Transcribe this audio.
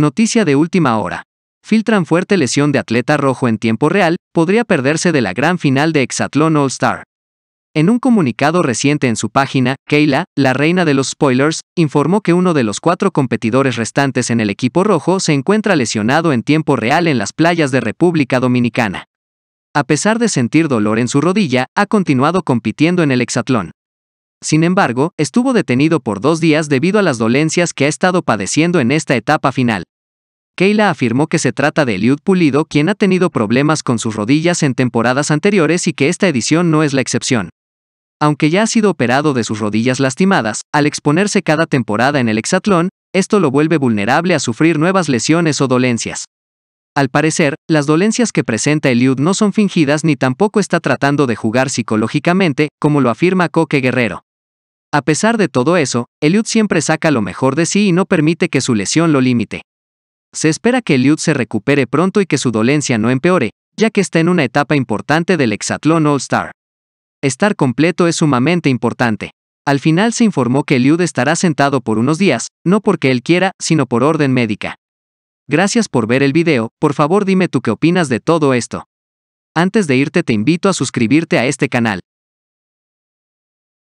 Noticia de última hora. Filtran fuerte lesión de atleta rojo en tiempo real, podría perderse de la gran final de Hexatlón All Star. En un comunicado reciente en su página, Kayla, la reina de los spoilers, informó que uno de los cuatro competidores restantes en el equipo rojo se encuentra lesionado en tiempo real en las playas de República Dominicana. A pesar de sentir dolor en su rodilla, ha continuado compitiendo en el hexatlón. Sin embargo, estuvo detenido por dos días debido a las dolencias que ha estado padeciendo en esta etapa final. Keila afirmó que se trata de Eliud Pulido quien ha tenido problemas con sus rodillas en temporadas anteriores y que esta edición no es la excepción. Aunque ya ha sido operado de sus rodillas lastimadas, al exponerse cada temporada en el hexatlón, esto lo vuelve vulnerable a sufrir nuevas lesiones o dolencias. Al parecer, las dolencias que presenta Eliud no son fingidas ni tampoco está tratando de jugar psicológicamente, como lo afirma Coque Guerrero. A pesar de todo eso, Eliud siempre saca lo mejor de sí y no permite que su lesión lo limite. Se espera que Eliud se recupere pronto y que su dolencia no empeore, ya que está en una etapa importante del Hexatlón All-Star. Estar completo es sumamente importante. Al final se informó que Eliud estará sentado por unos días, no porque él quiera, sino por orden médica. Gracias por ver el video, por favor dime tú qué opinas de todo esto. Antes de irte te invito a suscribirte a este canal.